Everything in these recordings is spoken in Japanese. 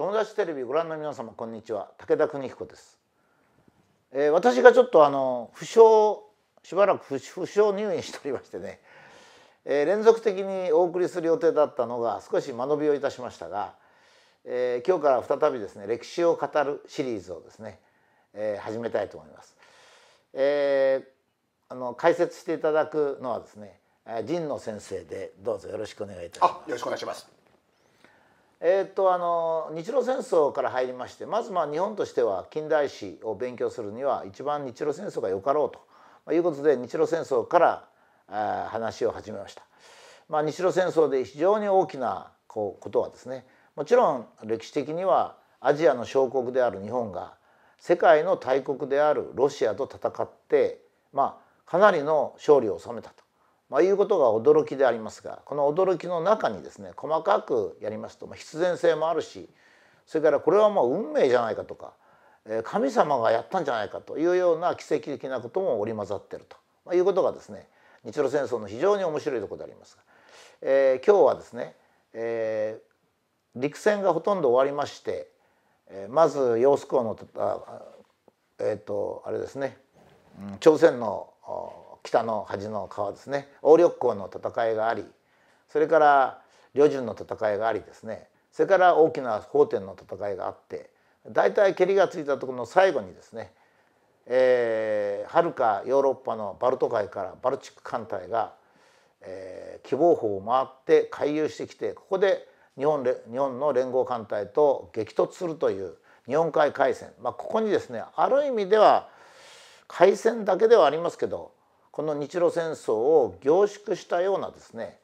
友達テレビご覧の皆様こんにちは武田邦彦です、えー、私がちょっとあの負傷しばらく負傷入院しておりましてね、えー、連続的にお送りする予定だったのが少し間延びをいたしましたが、えー、今日から再びですね歴史を語るシリーズをですね、え始めたいと思います、えあの解説していただくのはですね神野先生でどうぞよろしくお願いいたしますよろしくお願いしますえーと、あの日露戦争から入りましてまずまあ日本としては近代史を勉強するには一番日露戦争がよかろうということで日露戦争から話を始めました。まあ、日露戦争で非常に大きなこことはですねもちろん歴史的にはアジアの小国である日本が世界の大国であるロシアと戦って、まあ、かなりの勝利を収めたと。まあ、いうことが驚きでありますがこの驚きの中にですね細かくやりますと、まあ、必然性もあるしそれからこれはもう運命じゃないかとか神様がやったんじゃないかというような奇跡的なことも織り交ざってると、まあ、いうことがですね日露戦争の非常に面白いところでありますが、えー、今日はですね、えー、陸戦がほとんど終わりまして、えー、まず揚子港のえっ、ー、とあれですね朝鮮の北の端の川ですね鴨緑港の戦いがありそれから旅順の戦いがありですねそれから大きな法典の戦いがあって大体蹴りがついたところの最後にですねえー、かヨーロッパのバルト海からバルチック艦隊が、えー、希望峰を回って回遊してきてここで日本日本の連合艦隊と激突するという日本海海戦、まあ、ここにですねある意味では海戦だけではありますけどこの日露戦争を凝縮したようなですね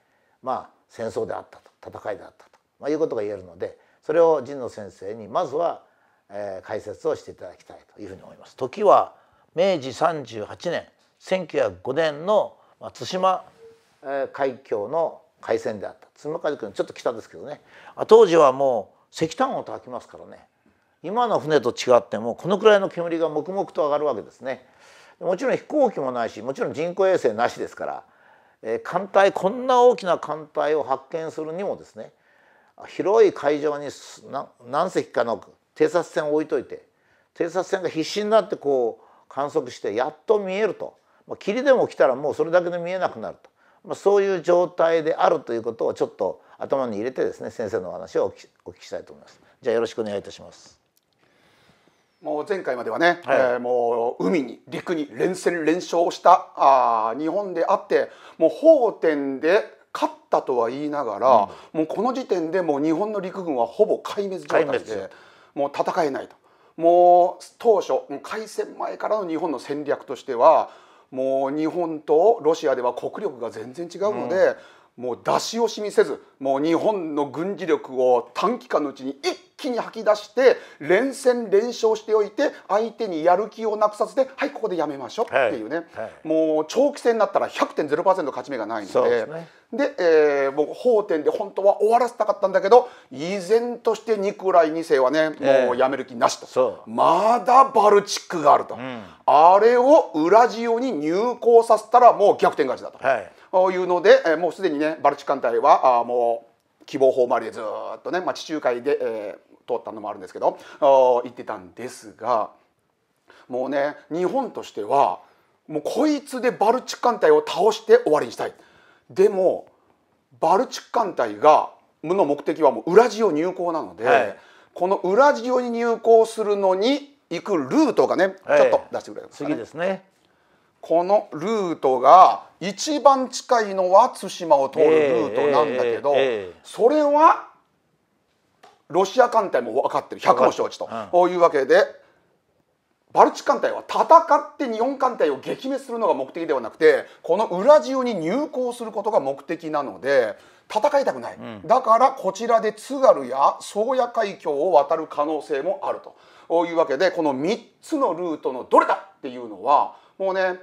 まあ戦争であったと戦いであったと、まあ、いうことが言えるのでそれを神野先生にまずは、えー、解説をしていただきたいというふうに思います。時は明治38年1905年の対馬海峡の海戦であった対馬海峡のちょっと北ですけどね当時はもう石炭を焚きますからね今の船と違ってもこのくらいの煙が黙々と上がるわけですね。もちろん飛行機もないしもちろん人工衛星なしですから、えー、艦隊こんな大きな艦隊を発見するにもですね広い海上に何隻かの偵察船を置いといて偵察船が必死になってこう観測してやっと見えると、まあ、霧でも来たらもうそれだけで見えなくなると、まあ、そういう状態であるということをちょっと頭に入れてですね先生のお話をお聞きしたいと思います。じゃあよろしくお願いいたします。もう前回まではね、はい、えー、もう海に陸に連戦連勝したあ日本であってもう宝典で勝ったとは言いながら、うん、もうこの時点でもう日本の陸軍はほぼ壊滅状態でもう戦えないともう当初開戦前からの日本の戦略としてはもう日本とロシアでは国力が全然違うので、もう出し惜しみせずもう日本の軍事力を短期間のうちに一気に吐き出して連戦連勝しておいて相手にやる気をなくさせてはいここでやめましょうっていうね、はいはい、もう長期戦になったら100.0%勝ち目がないので。で、えー、もう法典で本当は終わらせたかったんだけど依然としてニクライ2世はね、もうやめる気なしとまだバルチックがあると、うん、あれをウラジオに入港させたらもう逆転勝ちだと。はいいうのでもうすでにねバルチ艦隊はもう希望法周りでずっとね、まあ、地中海で、えー、通ったのもあるんですけど行ってたんですがもうね日本としてはもうこいつでバルチ艦隊を倒して終わりにしたい。でもバルチ艦隊がの目的はもうウラジオ入港なので、はい、このウラジオに入港するのに行くルートがね、はい、ちょっと出してくれますか、ね、次ですねこのルートが一番近いのは対馬を通るルートなんだけど、それはロシア艦隊も分かってる百も承知と、うん、いうわけでバルチ艦隊は戦って日本艦隊を撃滅するのが目的ではなくてこのウラジオに入港することが目的なので戦いたくない、うん、だからこちらで津軽や宗谷海峡を渡る可能性もあるというわけでこの3つのルートのどれだっていうのはもうね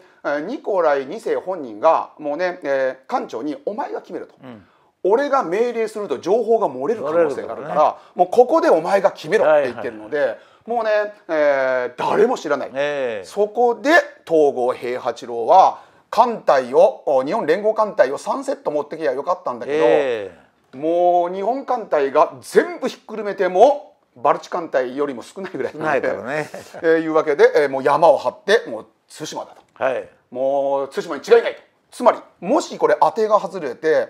ニコライ2世本人がもうね、えー、館長に「お前が決めると」うん、俺が命令すると情報が漏れる可能性があるから、ね、もうここでお前が決めろって言ってるので。はいはいもうね、えー、誰も知らない、えー、そこで東郷平八郎は艦隊を日本連合艦隊を3セット持ってきゃよかったんだけど、えー、もう日本艦隊が全部ひっくるめてもバルチ艦隊よりも少ないぐらいなので、ね、えー、いうわけで、えー、もう山を張ってもう対馬だと、はい、もう対馬に違いないとつまりもしこれ当てが外れて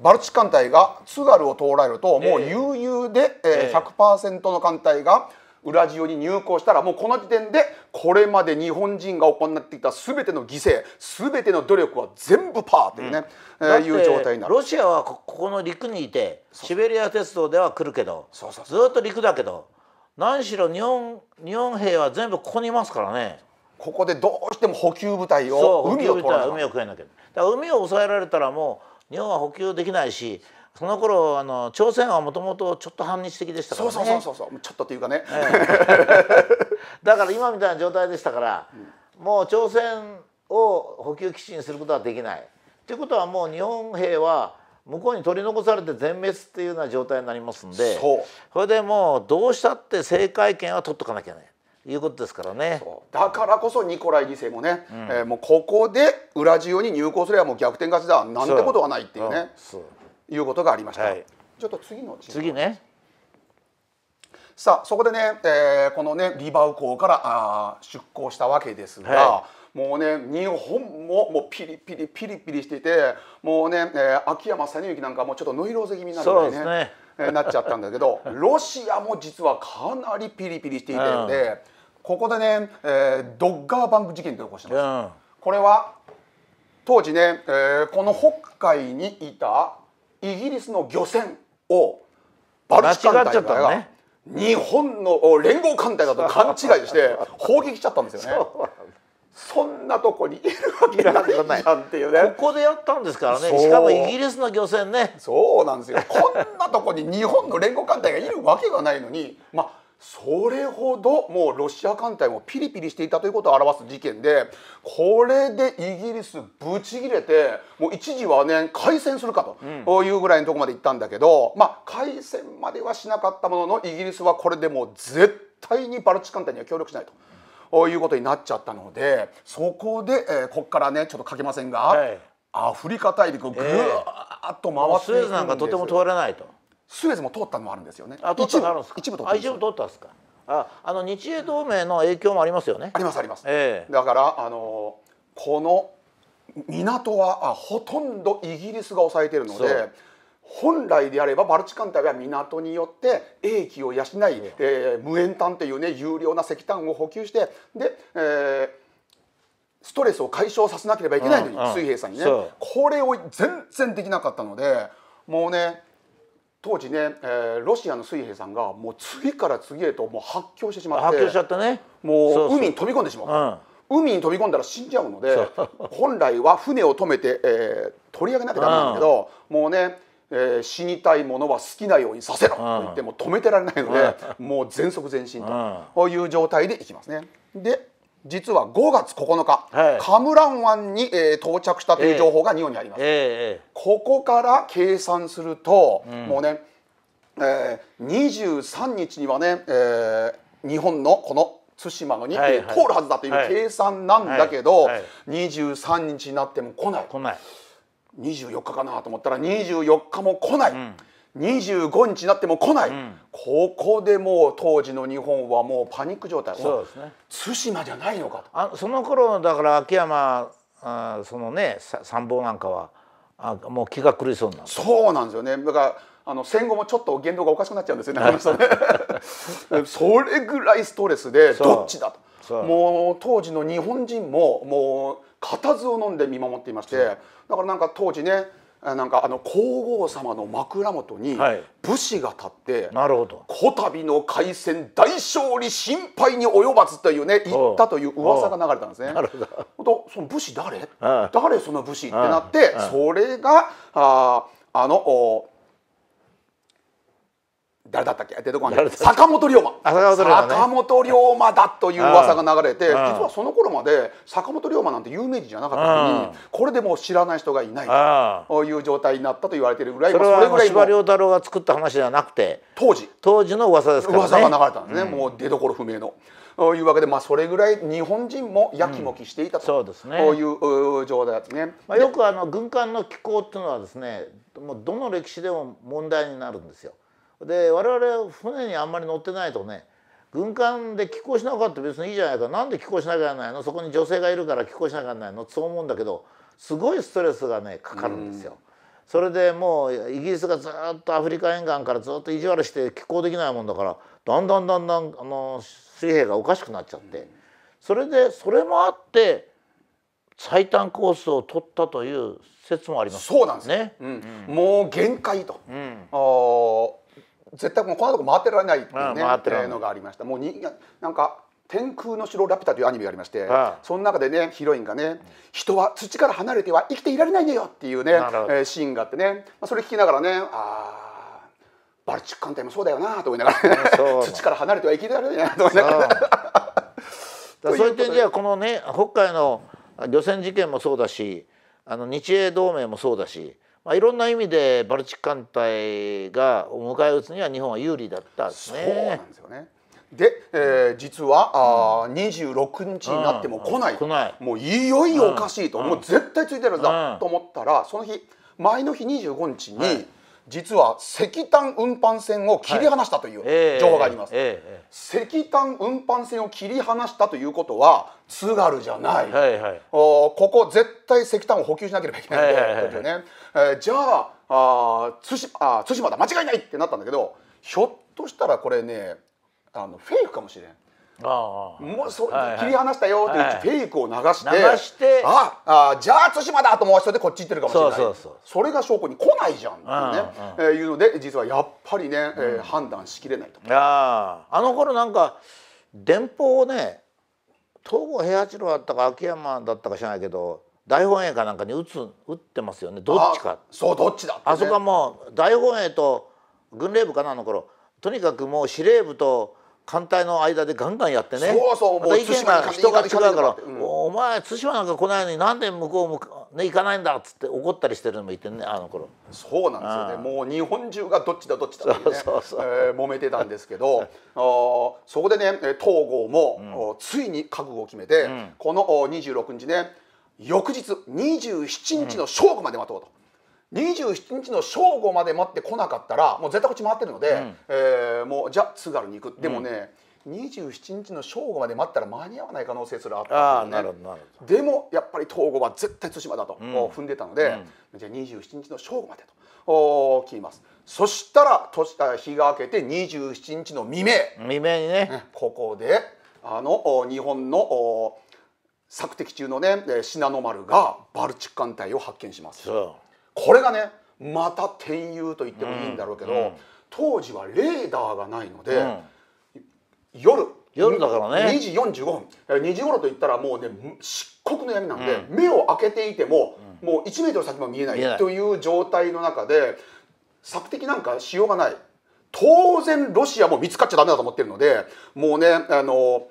バルチ艦隊が津軽を通られるともう悠々で、えー、100%の艦隊がウラジオに入港したらもうこの時点でこれまで日本人が行ってきた全ての犠牲全ての努力は全部パーというね、うん、いう状態になるロシアはここの陸にいてシベリア鉄道では来るけどずっと陸だけど何しろ日本日本兵は全部ここにいますからね。ここでどうしても補給部隊を海を取ら海をえなきゃだから海を抑えられたらもう日本は補給できないしその頃あの朝鮮はもともとちょっと反日的でしたからねそうそうそうそうちょっとていうかね、ええ、だから今みたいな状態でしたから、うん、もう朝鮮を補給基地にすることはできないということはもう日本兵は向こうに取り残されて全滅っていうような状態になりますんでそれでもうどうしたって政界権は取っとかなきゃいけないいうことですからねだからこそニコライ2世もね、うん、えー、もうここでウラジオに入港すればもう逆転勝ちだなんてことはないっていうねいうことがありました、はい、ちょっと次の次ねさあそこでね、えー、このねリバウ港からあ出港したわけですが、はい、もうね日本ももうピリピリピリピリしていてもうね、えー、秋山実之なんかもちょっとノイローゼ気味になるぐらいね。なっちゃったんだけど ロシアも実はかなりピリピリしていたので。ここでね、えー、ドッガーバンク事件というのを起こしてます、これは当時ね、えー、この北海にいたイギリスの漁船をバルチ艦隊が、日本の連合艦隊だと勘違いして 砲撃しちゃったんですよね。そんなとこにいるわけないじゃんていうねここでやったんですからねしかもイギリスの漁船ねそうなんですよこんなとこに日本の連合艦隊がいるわけがないのにまあそれほどもうロシア艦隊もピリピリしていたということを表す事件でこれでイギリスぶち切れてもう一時はね開戦するかというぐらいのとこまで行ったんだけど、まあ開戦まではしなかったもののイギリスはこれでもう絶対にバルチ艦隊には協力しないと。いうことになっちゃったのでそこで、えー、ここからねちょっと書けませんが、はい、アフリカ大陸ぐーっと回ってえー、スウェーズなんかとても通らないとスエズも通ったのもあるんですよね。あ、通ったのあるんですか。一部通ったんです。ですか。あ、あの日英同盟の影響もありますよね。ありますあります。ええー、だからあのこの港はあほとんどイギリスが抑えているので。本来であればバルチ艦隊は港によって英気を養い、えー、無塩炭というね有料な石炭を補給してで、えー、ストレスを解消させなければいけないのに、うんうん、水平さんにねこれを全然できなかったのでもうね当時ね、えー、ロシアの水兵さんがもう次から次へともう発狂してしまって発狂しちゃったねもう海に飛び込んでしまう、うん、海に飛び込んだら死んじゃうので本来は船を止めて、えー、取り上げなきゃダメなんだけど、うん、もうね、えー、死にたいものは好きなようにさせろ、と言っても止めてられないので、もう全速前進と、いう状態でいきますね。で実は5月9日、はい、カムラン湾に、えー、到着したという情報が日本にあります、えー、ここから計算すると、うん、もうね、えー、23日にはね、えー、日本のこの対馬に、はいはい、通るはずだという計算なんだけど、はいはい、23日になっても来ない来ない24日かなと思ったら24日も来ない、うん25日になっても来ない、うん、ここでもう当時の日本はもうパニック状態そうですね対馬じゃないのかとあその頃だから秋山あそのね参謀なんかはあもう気が狂いそうなそうなんですよねだからあの戦後もちょっと言動がおかしくなっちゃうんですよね それぐらいストレスでどっちだともう当時の日本人ももう固唾を飲んで見守っていましてだからなんか当時ねなんかあの皇后様の枕元に武士が立って、はい、なるほどこたびの海戦大勝利心配に及ばずというね言ったという噂が流れたんですね。なるほどその武士誰誰その武士ってなってそれがああのお誰だったっけ出てこない坂本龍馬坂本龍馬、ね,、本龍馬だという噂が流れて実はその頃まで坂本龍馬なんて有名人じゃなかったのにこれでもう知らない人がいないという状態になったと言われてるぐらいそれぐらい司馬太郎が作った話ではなくて当時当時の噂ですからね噂が流れたんですね、うん、もう出所不明の。というわけで、まあ、それぐらい日本人もやきもきしていたと、うんね、こういう状態ですね。まあ、よくあの軍艦の機構っていうのはですねもうどの歴史でも問題になるんですよ。で我々船にあんまり乗ってないとね軍艦で寄港しなかったら別にいいじゃないかなんで寄港しなきゃならないのそこに女性がいるから寄港しなきゃならないのそう思うんだけどすごいストレスがねかかるんですよ。それでもうイギリスがずっとアフリカ沿岸からずっと意地悪して寄港できないもんだからだんだんだんだんあの水平がおかしくなっちゃって、それでそれもあって最短コースを取ったという説もあります、そうなんですね、うん、もう限界と、うん、絶対もうこんなとこ回ってられないっていうね、ういうのがありましたもうになんか天空の城ラピュタというアニメがありまして、ああその中でねヒロインがね人は土から離れては生きていられないのよっていうね、えー、シーンがあってね、まあ、それ聞きながらねあバルチック艦隊もそうだよなと思いながら、ね、土から離れては生きていられないなと思いながら そういう点ではこのね北海の漁船事件もそうだしあの日英同盟もそうだしまあ、いろんな意味でバルチック艦隊がお迎え撃つには日本は有利だったですね。そうなんですよねで、えー、実はあ、うん、26日になっても来ないうん、ないもういよいよおかしいと、うん、もう絶対ついてるんだと思ったら、その日前の日25日に、はい実は石炭運搬船を切り離したという情報があります、石炭運搬船を切り離したということは津軽じゃない、はいはい、おここ絶対石炭を補給しなければいけないんだよね、えー、じゃああ対馬だ間違いないってなったんだけどひょっとしたらこれねあのフェイクかもしれん。もうそ切り離したよっていうフェイクを流して流してああじゃあ対馬だと思わせてこっち行ってるかもしれないそうそれが証拠に来ないじゃんっていうね、えー、いうので実はやっぱりね、えー、判断しきれないとあの頃なんか電報をね東郷平八郎だったか秋山だったか知らないけど大本営かなんかに打つ打ってますよねどっちかそうどっちだ、ね、あそこはもう大本営と軍令部かなあの頃とにかくもう司令部と艦隊の間でガンガンやってねそうそう意見が人が違うから「うん、お前対馬なんか来ないのになんで向こうもね、行かないんだっつって怒ったりしてるのもいてねあの頃そうなんですよね、もう日本中がどっちだどっちだってえ揉めてたんですけど そこでね東郷も、うん、ついに覚悟を決めて、うん、この26日ね翌日27日の正午まで待とうと。27日の正午まで待ってこなかったらもう絶対こっち回ってるので、うん、えー、もうじゃあ津軽に行くでもね、うん、27日の正午まで待ったら間に合わない可能性すらあったんで、ね、でもやっぱり東郷は絶対対馬だと、うん、踏んでたので、うん、じゃあ27日の正午までとお聞きますそしたら年日が明けて27日の未明未明にねここであの日本の作敵中のね信濃丸がバルチック艦隊を発見します。そうこれがねまた天佑と言ってもいいんだろうけど、うん当時はレーダーがないので、うん、夜夜だからね2時45分2時頃といったらもうね漆黒の闇なんで、目を開けていても、もう1メートル先も見えないという状態の中で索敵なんかしようがない当然ロシアも見つかっちゃダメだと思ってるのでもうねあの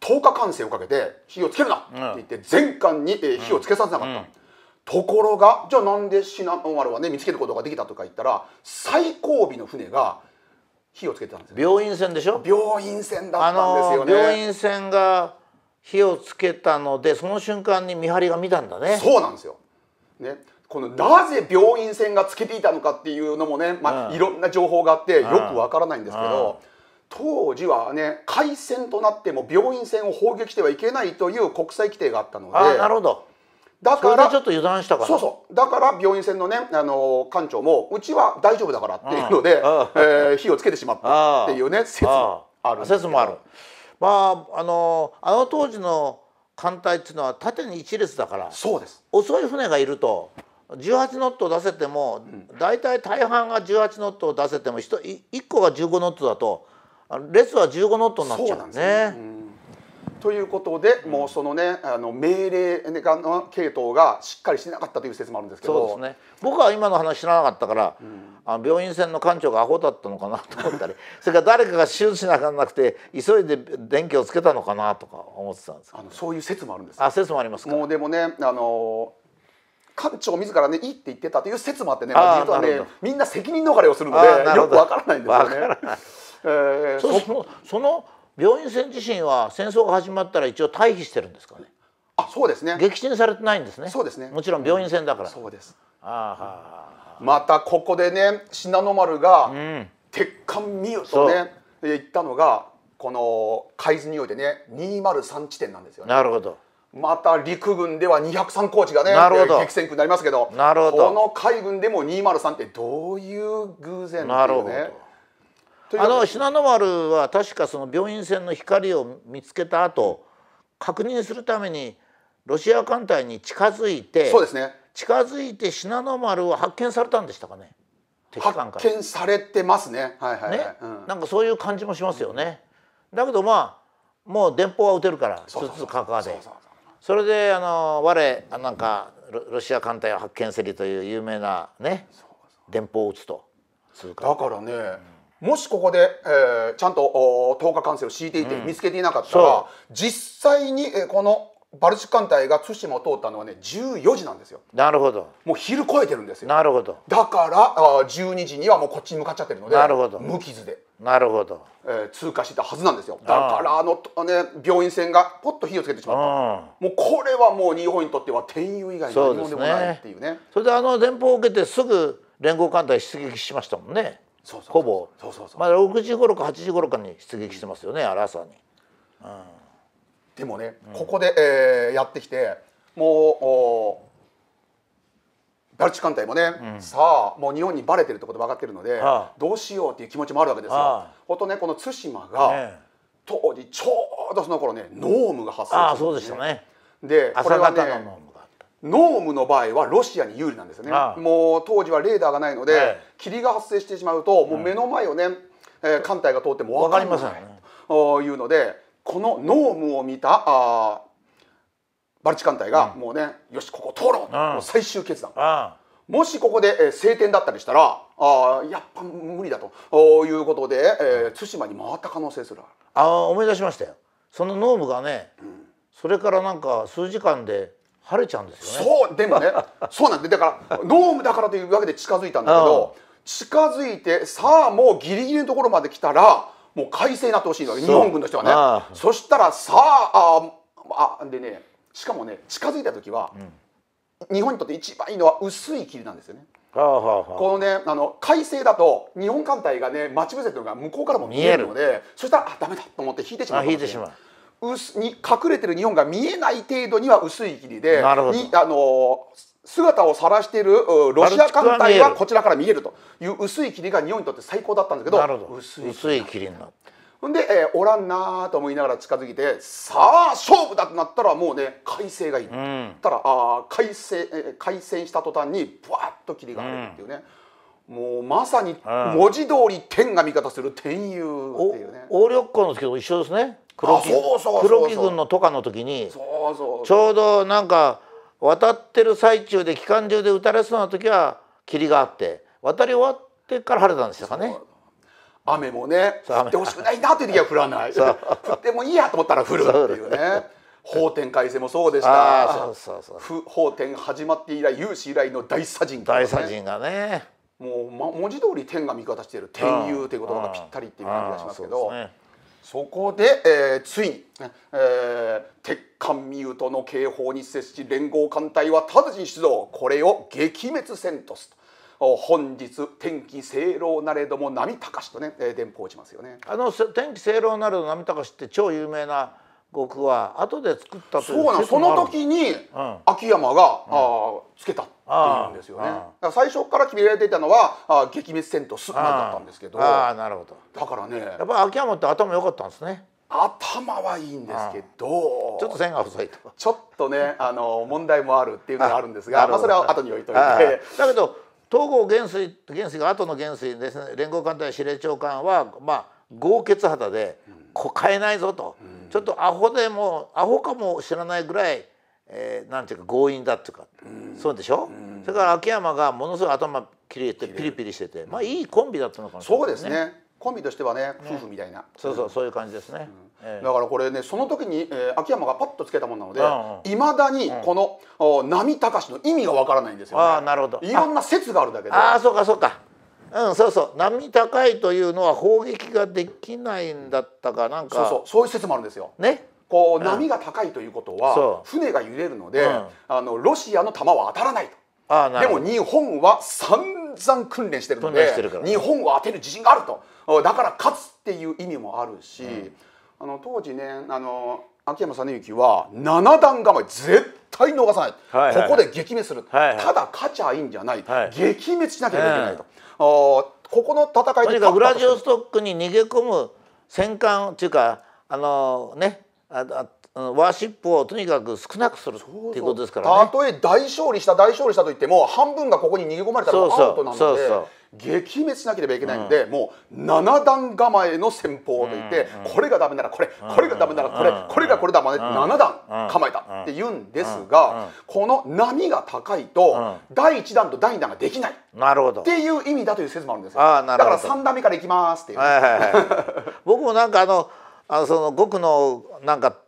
10日間制をかけて火をつけるなって言って全館に火をつけさせなかった。ところがじゃあなんでシ信濃丸はね見つけることができたとか言ったら最後尾の船が火をつけてたんです病院船でしょ病院船だったんですよね病院船が火をつけたのでその瞬間に見張りが見たんだねそうなんですよねこのなぜ病院船がつけていたのかっていうのもね、まあ、いろんな情報があってよくわからないんですけど、当時はね海戦となっても病院船を砲撃してはいけないという国際規定があったのでなるほどだからちょっと油断したからそうそうだから病院船のね、あの艦長もうちは大丈夫だからっていうので、ああえー、火をつけてしまったっていうね説もある説もあるまああのあの当時の艦隊っていうのは縦に一列だからそうです遅い船がいると18ノットを出せても、うん、大体大半が18ノットを出せても 1, 1個が15ノットだと列は15ノットになっちゃうんですね。ということで、うん、もうそのねあの命令の系統がしっかりしてなかったという説もあるんですけどそうです、ね、僕は今の話知らなかったから、うん、あの病院船の艦長がアホだったのかなと思ったり それから誰かが手術しなかゃなくて急いで電気をつけたのかなとか思ってたんですけど、ね、そういう説もあるんですあ説もありますもうでもねあの館長自らねいいって言ってたという説もあってね実はねみんな責任逃れをするのでよくわからないんですよね。その病院船自身は戦争が始まったら一応退避してるんですかねあそうですね撃沈されてないんですねそうですねもちろん病院船だから、うん、そうですあはまたここでね信濃丸が、うん、鉄艦ミュとね言ったのがこの海図においてね203地点なんですよねなるほどまた陸軍では203高地がね激戦区になりますけどなるほどこの海軍でも203ってどういう偶然っていうねあの信濃丸は確かその病院船の光を見つけた後確認するためにロシア艦隊に近づいてそうですね近づいて信濃丸を発見されたんでしたかね発見されてますね,、はいはい、はい、ね、うん、なんかそういう感じもしますよね、うん、だけどまあもう電報は打てるからつつかかでそれであの我なんかロシア艦隊を発見せりという有名なね電報を打つとだからね、うんもしここで、えー、ちゃんと10管制を敷いていて見つけていなかったら、うん、実際に、えー、このバルチック艦隊が対馬を通ったのはね14時なんですよなるほどもう昼超えてるんですよなるほどだからあ12時にはもうこっちに向かっちゃってるのでなるほど無傷でなるほど、えー、通過してたはずなんですよだからあのね病院船がポッと火をつけてしまったもうこれはもう日本にとっては天佑以外の何もでもないっていうね、ね、それであの電報を受けてすぐ連合艦隊出撃しましたもんねほぼまだ6時頃か8時頃かに出撃してますよね、あれ朝に、うん、でもね、ここで、えー、やってきてもうバルチ艦隊もね、うん、さあもう日本にばれてるってこと分かってるので、あどうしようっていう気持ちもあるわけですよ。あほんとねこの対馬が、ね、当時ちょうどその頃ねノームが発生して、ね、あそうでしたね。でこれはねノームの場合はロシアに有利なんですよねもう当時はレーダーがないので、はい、霧が発生してしまうともう目の前をね、えー、艦隊が通っても分かりません、ね、いうのでこのノームを見たあバルチ艦隊がもうね、よしここ通ろう、う最終決断、ああもしここで、えー、晴天だったりしたらあやっぱ無理だということで、えー、対馬に回った可能性するああ思い出しましたよそのノームがね、うん、それからなんか数時間で晴れちゃうんですよねそうでもね そうなんでだからドームだからというわけで近づいたんだけど近づいてさあもうギリギリのところまで来たらもう快晴になってほしいの日本軍の人はねそしたらさあああでねしかもね近づいた時は、うん、日本にとって一番いいのは薄い霧なんですよね。はあはあ、このねあの快晴だと日本艦隊がね待ち伏せといのが向こうからも見えるのでそしたらあダメだと思って引いてしまう引いてしまう。に隠れてる日本が見えない程度には薄い霧であの姿を晒しているロシア艦隊はこちらから見えるという薄い霧が日本にとって最高だったんですけど薄い霧になって。ほんで、えー、おらんなーと思いながら近づいてさあ勝負だとなったらもうね快晴がいい、うん、たらあ快晴、えー、開した途端にぶわっと霧が晴れるっていうね、うん、もうまさに文字通り天が味方する天佑っていうね。横緑光の時すけ一緒ですね。黒木軍の渡河の時にちょうどなんか渡ってる最中で機関銃で撃たれそうな時は霧があって渡り終わってから晴れたんですかね。雨もね降ってほしくないなという時は降らない 降ってもいいやと思ったら降るっていうね。法典改正もそうでしたそそそううう法典始まって以来有史以来の大殺人、ね、大殺人がねもう、ま、文字通り天が味方している天佑という言葉がぴったりっていう感じがしますけど。そこで、えー、ついに、えー、鉄艦ミュートの警報に接し連合艦隊は直ちに出動これを撃滅せんとすと。本日天気清朗なれども波高しとね、えー、伝報しますよねあの天気清朗なれど波高しって超有名な国は後で作ったというそうその時に秋山が、うん、あつけたっていうんですよね。最初から決められていたのはあ撃滅戦とすぐなったんですけど。ああなるほど。だからね。やっぱ秋山って頭良かったんですね。頭はいいんですけど、うん、ちょっと線が細いとちょっとねあの問題もあるっていうのがあるんですが まあ、それは後に置いといてだけど東郷元帥元帥が後の元帥ですね連合艦隊司令長官はまあ豪傑肌で、うん、こ変えないぞと、うんちょっとアホでもアホかも知らないぐらい、えー、なんていうか強引だっていうか、うそうでしょ、うそれから秋山がものすごい頭切れてピリピリしててまあいいコンビだったのかな、ね、そうですねコンビとしてはね夫婦みたいな、ね、そうそうそういう感じですね、だからこれねその時に、えー、秋山がパッとつけたもんなのでいま、うんうん、だにこの、うん、波高しの意味がわからないんですよ、ね、あなるほどいろんな説があるだけでああそうかそうかうん、そうそう波高いというのは砲撃ができないんだったかなんかそうそうそういう説もあるんですよ。ねこう波が高いということは、船が揺れるので、うん、あのロシアの弾は当たらないと。ああでも日本は散々訓練してるので日本は当てる自信があるとだから勝つっていう意味もあるし、うん、あの当時ねあの秋山実之は7段構え絶対逃さない、はい、ここで撃滅する、はいはい、ただ勝ちゃいいんじゃない、はい、撃滅しなきゃいけないと、ここの戦いでとにかくウラジオストックに逃げ込む戦艦というかあのねあワーシップをとにかく少なくするっていうことですから、ね、たとえ大勝利した大勝利したといっても半分がここに逃げ込まれたらアウトなんで。そうそうそうそう撃滅しなければいけないんで、もう7段構えの戦法といって、これがダメならこれこれがダメならこれ、これがこれだまね7段構えたって言うんですが、この波が高いと、第1弾と第2弾ができないっていう意味だという説もあるんですよだから3段目からいきますっていう、僕もなんかあのあのその語のなんか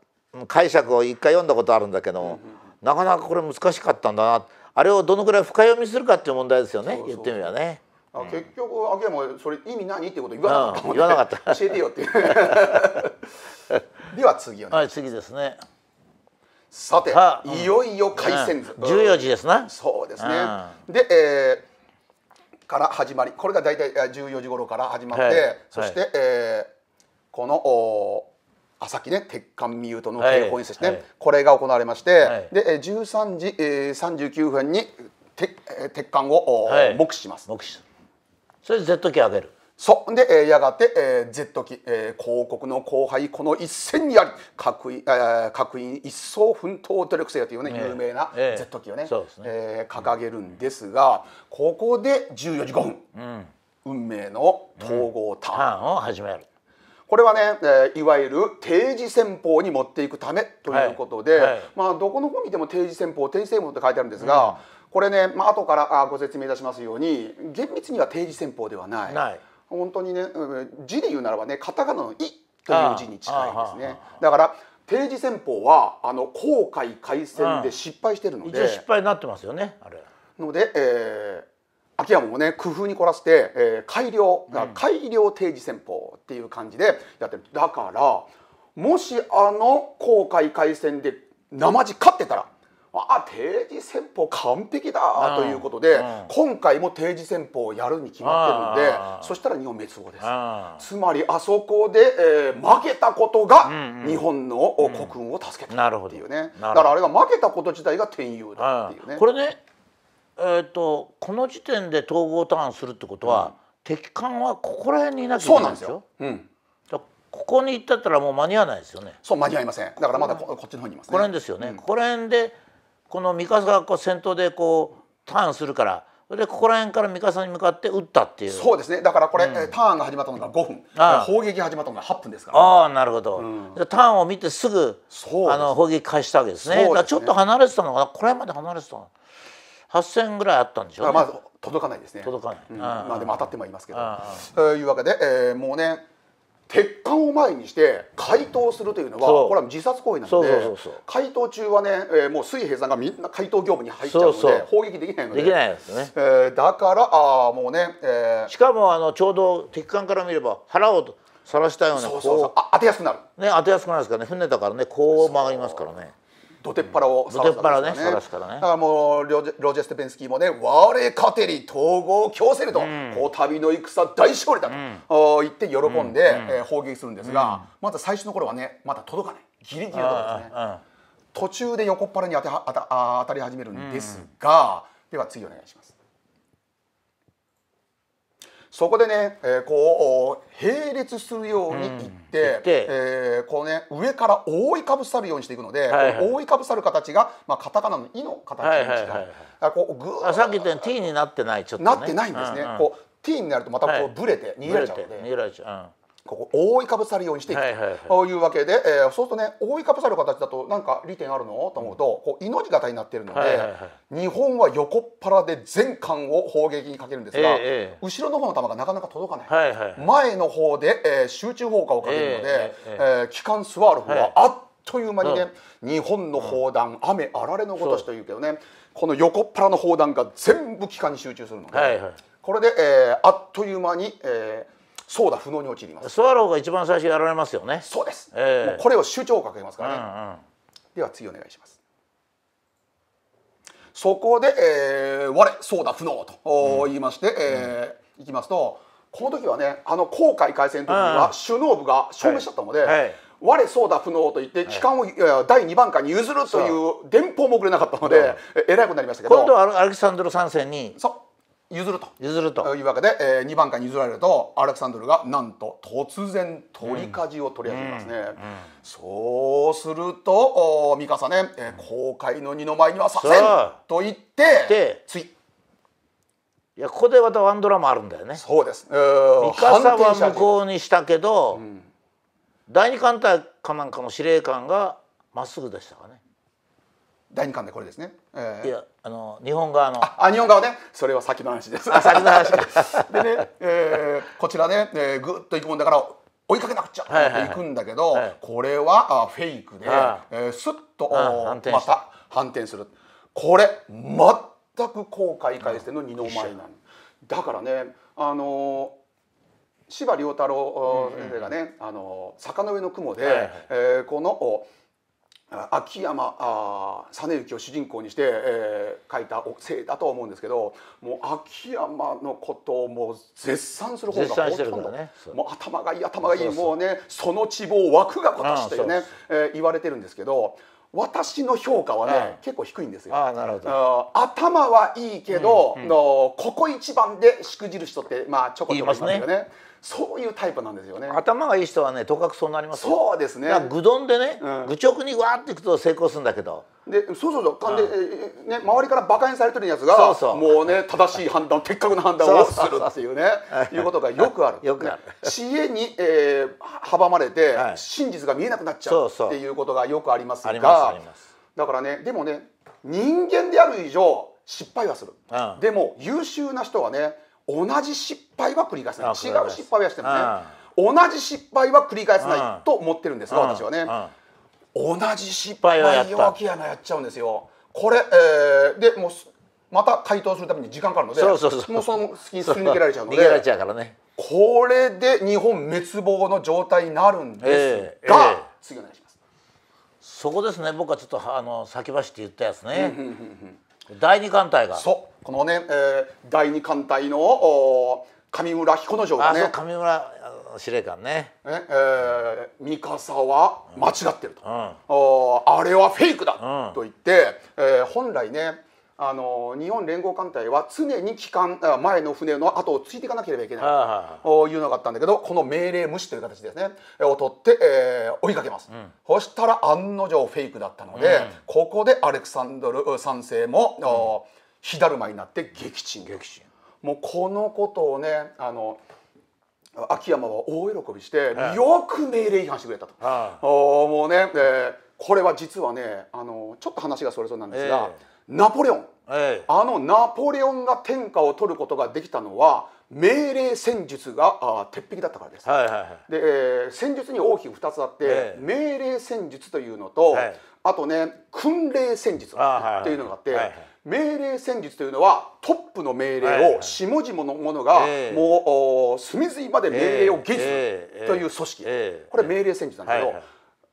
解釈を一回読んだことあるんだけど、なかなかこれ難しかったんだなあれをどのぐらい深読みするかっていう問題ですよね言ってみればね。あ結局秋山それ意味何ってこと言わなかった、うん、言わなかった 教えてよっていう では次は、ね、はい次ですねさて、いよいよ回線図、うん、14時ですねそうですね、うん、で、えー、から始まりこれが大体14時頃から始まって、はい、そして、はい、えー、このお朝日ね鉄管ミュートの警報演説ね、はい、これが行われまして、はい、で13時、えー、39分に鉄鉄管を、はい、目視します。目視それで Z 機上げるそうで、えー、やがて、えー、Z 機、えー、広告の後輩この一戦にあり各,、えー、各員一層奮闘努力せよというね、有名な Z 機をね,、えー、ね、えー、掲げるんですが、ここで14時5分、うん、運命の統合ターン,、うん、ーンを始める。これはね、えー、いわゆる定時戦法に持っていくためということで、はいはい、まあどこの本見ても定時戦法定時戦法って書いてあるんですが、これね、まあ後からご説明いたしますように厳密には定時戦法ではないない本当にね字で言うならばねカタカナの「い」という字に近いんですね。だから定時戦法はあの後悔海戦で失敗してるので、うん、失敗なってますよねあれので、えー、秋山もね工夫に凝らせて、えー、改良、改良定時戦法っていう感じでやってるだからもしあの後悔海戦でなまじ勝ってたらまあ定時戦法完璧だということで、今回も定時戦法をやるに決まってるんで、そしたら日本滅亡です、つまりあそこで、えー、負けたことが日本の国運を助けたっていうね、うんうん、だからあれが負けたこと自体が天佑だっていうね。これねえーと、この時点で統合ターンするってことは、うん、敵艦はここら辺にいなきゃいけないんですよ。そうなんですよ、うんここに行ったったらもう間に合わないですよね。そう間に合いません。だからまだこっちの方にいます、ね、ここら辺ですよね。うん、ここら辺でこの三笠がこう先頭でこうターンするからでここら辺から三笠に向かって打ったっていうそうですねだからこれ、うん、ターンが始まったのが5分砲撃始まったのが8分ですから、ね、ああなるほど、うん、ターンを見てすぐあの砲撃開始したわけですね、ちょっと離れてたのかなこれまで離れてたの8,000ぐらいあったんでしょう、ね、まず届かないですね届かない、うん、まあでも当たってもいますけどというわけで、えー、もうね鉄管を前にして解凍するというのはこれは自殺行為なので解凍中はね、えー、もう水平さんがみんな解凍業務に入っちゃうので砲撃できないのでできないですね、えー、だからあもうね、えー、しかもあのちょうど鉄管から見れば腹をさらしたようなそうそうそうあ当てやすくなるね当てやすくなるですからね船だからねこう曲がりますからねドテッパラをサラスからねねだからもうロジェステペンスキーもね「我勝てり統合強せると」こう旅の戦大勝利だと言って喜んで砲撃するんですがまだ最初の頃はねまだ届かないギリギリのところですね途中で横っ腹に当ては当たり始めるんですがでは次お願いします。そこでね、えー、こう並列するようにいってうん、えー、こうね、上から覆いかぶさるようにしていくので、はいはい、覆いかぶさる形が、まあ、カタカナの「イ」の形に近い,、はこうグーさっき言ったように「T」になってないちょっと、ね、なってないんですね、うんうん、こう T になるとまたこうブレて逃げられちゃうので。逃げられちゃう、ここ覆いかぶさるようにしていくというわけで、はいえー、そうするとね覆いかぶさる形だとなんか利点あるのと思うとこう命型になってるので、はいはいはい、日本は横っ腹で全艦を砲撃にかけるんですが、えー、後ろの方の弾がなかなか届かない、はいはい前の方で、えー、集中砲火をかけるので、えー、えー、機関スワールフはあっという間にね、はい、日本の砲弾、雨あられのごとしというけどねこの横っ腹の砲弾が全部機関に集中するので、はいはい、これで、えー、あっという間に、えーそうだ不能に陥りますスワローが一番最初やられますよねそうです、えー、もうこれを主張をかけますからね、うんうん、では次お願いしますそこで、えー、我そうだ不能と言いまして、うん、えー、いきますとこの時はねあの航海開戦の時は首脳部が証明しちゃったので、はいはい我そうだ不能と言って機関を、第2番艦に譲るという電報もくれなかったのでえらいことになりましたけど今度はアレキサンドル3世に譲ると譲るというわけで、えー、2番から譲られるとアレクサンドルがなんと突然取り舵を取り始めますね、うんうんうん、そうするとおミカサね、えー、公開の二の舞にはさせんと言ってついいやここでまたワンドラマあるんだよねそうです、ミカサは向こうにしたけど、第二艦隊かなんかの司令官がまっすぐでしたかね第二巻でこれですね、えー、いやあの日本側のあ日本側ねそれは先の話です先の話 でね、えー、こちらね、えー、ぐっといくもんだから追いかけなくちゃっていくんだけど、はいはいはい、これはあフェイクで、はえー、スッとまた反転するこれ全く後悔回線の二の舞なん。だからねあのー司馬太郎先生がね「うんうん、あの坂の上の雲で」で、はいはい、えー、この秋山実之を主人公にして、えー、書いたせいだと思うんですけどもう秋山のことをもう絶賛する方がほとんど、ね、もう頭がいい頭がいいもうねその希望枠が年というね、えー、言われてるんですけど。私の評価はね、結構低いんですよ。頭はいいけど、うんうん、ここ一番でしくじる人ってまあちょこちょこいますよね。そういうタイプなんですよね頭がいい人はねとかくそうなりますそうですね愚鈍でね、うん、愚直にわーっていくと成功するんだけどでそうそうそう、うん、で、ね、周りから馬鹿にされてるやつがそそううもうね正しい判断的確な判断をするっていうねいうことがよくある よくある、知恵に、えー、阻まれて、はい、真実が見えなくなっちゃうそそううっていうことがよくありますがだからねでもね人間である以上失敗はする、うん、でも優秀な人はね同じ失敗は繰り返さない違う失敗はしてもね、同じ失敗は繰り返さないと思ってるんですが、私はね、同じ失敗は弱気やなやっちゃうんですよ。これ、えー、でもうまた回答するために時間かかるのでそうそうそうもうその隙にすり抜けられちゃうので逃げられちゃうからねこれで日本滅亡の状態になるんですが、えーえー、次お願いしますそこですね僕はちょっとあの先走って言ったやつね、うんうんうん第二艦隊がそうこのね、えー、第二艦隊のお上村彦之丞がねあ上村司令官ねえ、えー、三笠は間違ってると、うん、あれはフェイクだ、うん、と言って、えー、本来ねあの日本連合艦隊は常に機関前の船の後をついていかなければいけないというのがあったんだけどこの命令無視という形ですねを取って、えー、追いかけます、うん、そしたら案の定フェイクだったので、うん、ここでアレクサンドル3世も、うん、火だるまになって撃沈撃沈もうこのことをねあの秋山は大喜びして、よく命令違反してくれたと。あもうね、えー、これは実はねあのちょっと話がそれそうなんですが。えーナポレオン、ええ、あのナポレオンが天下を取ることができたのは命令戦術が鉄壁だったからです、はいはいはい、で、えー、戦術に大きく2つあって、え、命令戦術というのと、あとね訓令戦術というのがあって。はいはいはいはい命令戦術というのはトップの命令を下々の者がもう隅々まで命令をゲスという組織これ命令戦術なんだけど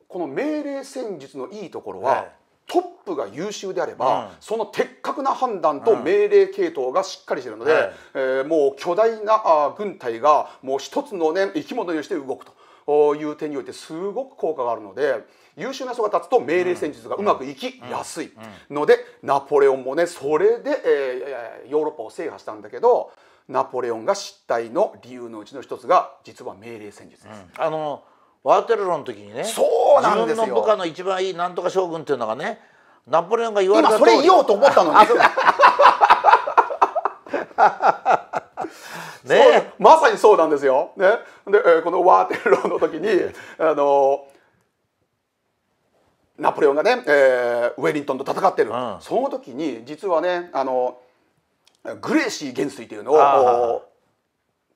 この命令戦術のいいところはトップが優秀であれば、うん、その的確な判断と命令系統がしっかりしているので、うんえー、もう巨大なあ軍隊がもう一つの、ね、生き物にして動くという点においてすごく効果があるので。優秀な人が立つと命令戦術がうまくいきやすいので、ナポレオンもねそれで、えー、ヨーロッパを制覇したんだけどナポレオンが失態の理由のうちの一つが実は命令戦術です。うん、あのワーテルロの時にねそうなんですよ自分の部下の一番いいなんとか将軍っていうのがねナポレオンが言われた今それ言おうと思ったのに ね、まさにそうなんですよ。ね、でこのワーテルローの時にあのナポレオンがね、えー、ウェリントンと戦ってる、うん、その時に実はねあのグレーシー元帥というのを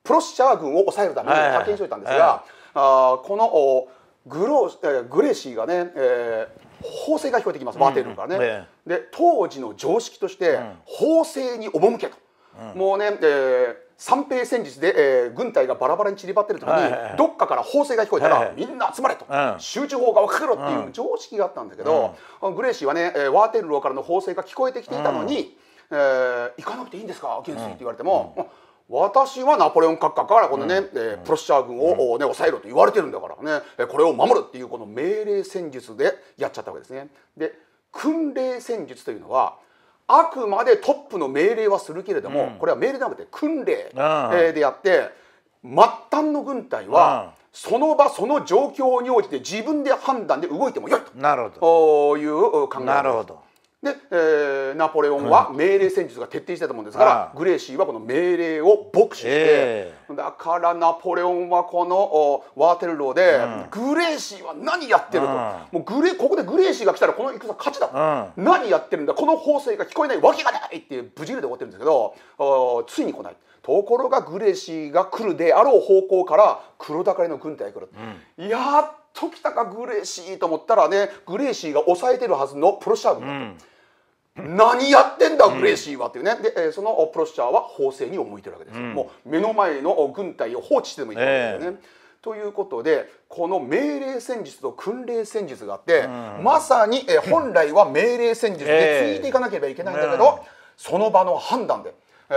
プロッシャー軍を抑えるために派遣しておいたんですが。はいはいあこのグログレシーがね、えー法制が聞こえてきますバーテルからね、うんで当時の常識として、うん、法制に赴けと、うん、もうね、えー、三平戦術で、えー、軍隊がバラバラに散りばってる時に、はいはいはい、どっかから砲声が聞こえたら、はいはい、みんな集まれと、うん、集中砲火をかけろっていう常識があったんだけど、グレーシーはね、えー、ワーテルローからの砲声が聞こえてきていたのに、えー、行かなくていいんですか元帥って言われても、私はナポレオン閣下からこのね、うん、えー、プロシャー軍を、ね、抑えろと言われてるんだからね、えこれを守るっていうこの命令戦術でやっちゃったわけですね。で訓令戦術というのはあくまでトップの命令はするけれども、うん、これは命令ではなくて訓令、えでやって末端の軍隊は、その場その状況に応じて自分で判断で動いてもよいとなるほどいう考えなるほどで、えー、ナポレオンは命令戦術が徹底してたもんですから、うん、グレーシーはこの命令を牧師して、えー、だからナポレオンはこのワーテルローで、うん、グレーシーは何やってると、うん、もうグレここでグレーシーが来たらこの戦勝ちだ、何やってるんだこの法制が聞こえないわけがないっていう無事で終わってるんですけどついに来ない。ところがグレーシーが来るであろう方向から黒だかりの軍隊が来る、やっ時たかグレーシーと思ったらねグレーシーが抑えてるはずのプロシャーブだっ何やってんだグレーシーはっていうね、で、そのプロシャーは法制に思いてるわけです、うん、もう目の前の軍隊を放置してもいいわけですよね。えー、ということでこの命令戦術と訓令戦術があって、うん、まさに、え本来は命令戦術でついていかなければいけないんだけど、えー、その場の判断で、え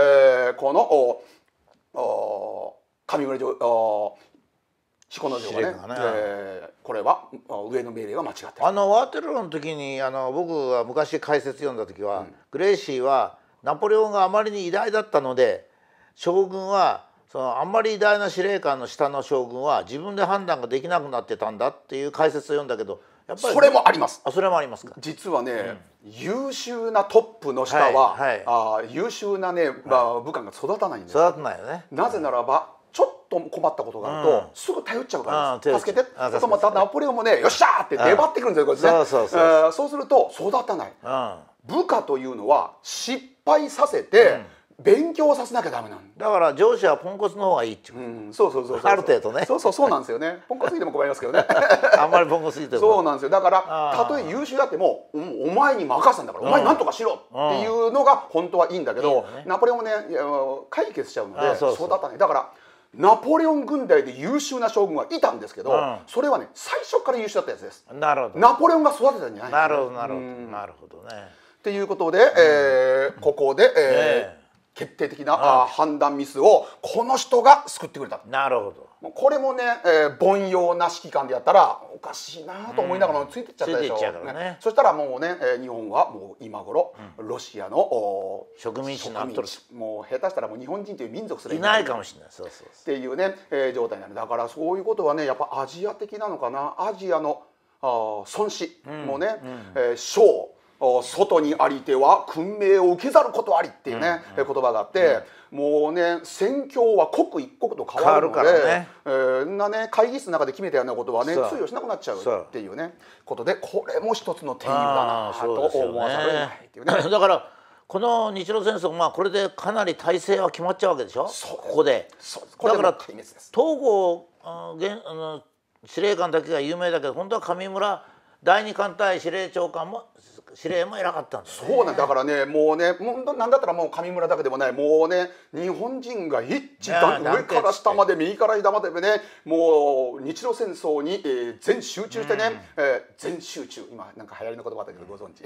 ー、このおお上村上彦根城がねがね、えー、これは上の命令が間違ってるあのワーテルロの時にあの僕が昔解説読んだ時は、うん、グレイシーはナポレオンがあまりに偉大だったので将軍はそのあんまり偉大な司令官の下の将軍は自分で判断ができなくなってたんだっていう解説を読んだけどやっぱりそれもありますあそれもありますか実はね、うん、優秀なトップの下は、はいはい、あ優秀なね、まあ、部下が育たないんです育たないよねなぜならば、と困ったことがあると、うん、すぐ頼っちゃうから助けてそうまたナポレオンもねよっしゃーって粘ってくるんですよこいつねそうすると育たない、うん、部下というのは失敗させて、勉強させなきゃダメなんだから上司はポンコツの方がいいっていう、うん、そうそうそうある程度ねそうそうそうなんですよねポンコツすぎても困りますけどねあんまりポンコツすぎてもそうなんですよだからたとえ優秀だってもお前に任せんだから、うん、お前なんとかしろっていうのが本当はいいんだけど、うん、ナポレオンもね解決しちゃうので育たないだからナポレオン軍隊で優秀な将軍はいたんですけど、うん、それはね最初から優秀だったやつですなるほどナポレオンが育てたんじゃない、ね、なるほどなるほどなるほどねっていうことで、えー、ここで、ええー決定的な判断ミスをこの人が救ってくれたなるほどこれもね、えー、凡庸な指揮官でやったらおかしいなと思いながらついてっちゃったでしょ、うんねね、そしたらもうね、日本はもう今頃、ロシアの植民地になっとるもう下手したらもう日本人という民族すらいないかもしれないそうそうっていうね、えー、状態ななでだからそういうことはねやっぱアジア的なのかなアジアのあ孫子もね、うんうん、えー、外にありては訓命を受けざることありっていうね、うんうん、言葉があって、うん、もうね戦況は刻一刻と変わるので変ねえー、なね会議室の中で決めたようなことはね通用しなくなっちゃうっていうねことでこれも一つの転移だなと思わざるを得ないっていうね。だからこの日露戦争、まあ、これでかなり体制は決まっちゃうわけでしょ、ここで。これだから東郷あの司令官だけが有名だけど本当は上村第二艦隊司令長官も司令も偉かったんだ、ね、そうなんだからねもうね本当なんだったらもう上村だけでもないもうね日本人が一致団上から下まで右から左までねもう日露戦争に、えー、全集中してね、うん、えー、全集中今なんか流行りの言葉だけどご存知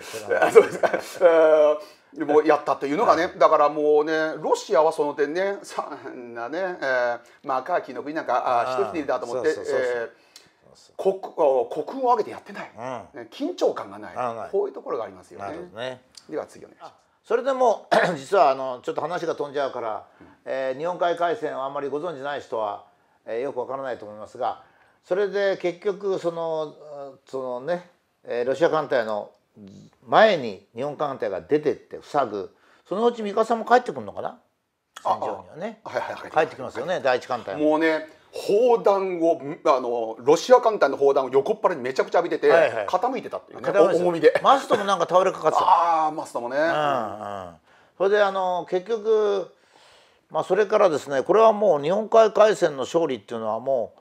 そうですか、えー、もうやったというのがね、はい、だからもうねロシアはその点ねそんなね、えー、まあカーキーの国なんかあ一ひねりだと思って。そうそうそうそうます国国運を上げてやってない、うん、緊張感がないこういうところがありますよね、ね、では次お願いしますそれでも 実はあのちょっと話が飛んじゃうから、うん、えー、日本海海戦をあんまりご存じない人は、えー、よくわからないと思いますがそれで結局そのそのねロシア艦隊の前に日本艦隊が出てって塞ぐそのうち三笠も帰ってくるのかな戦場にはね、はいはいはい、入ってきますよね、はい、第一艦隊もうね砲弾をあのロシア艦隊の砲弾を横っ腹にめちゃくちゃ浴びてて、はいはい、傾いてたっていうね重みで マストもなんか倒れかかってたああマストもね、うんうん、それであの結局まあそれからですねこれはもう日本海海戦の勝利っていうのはも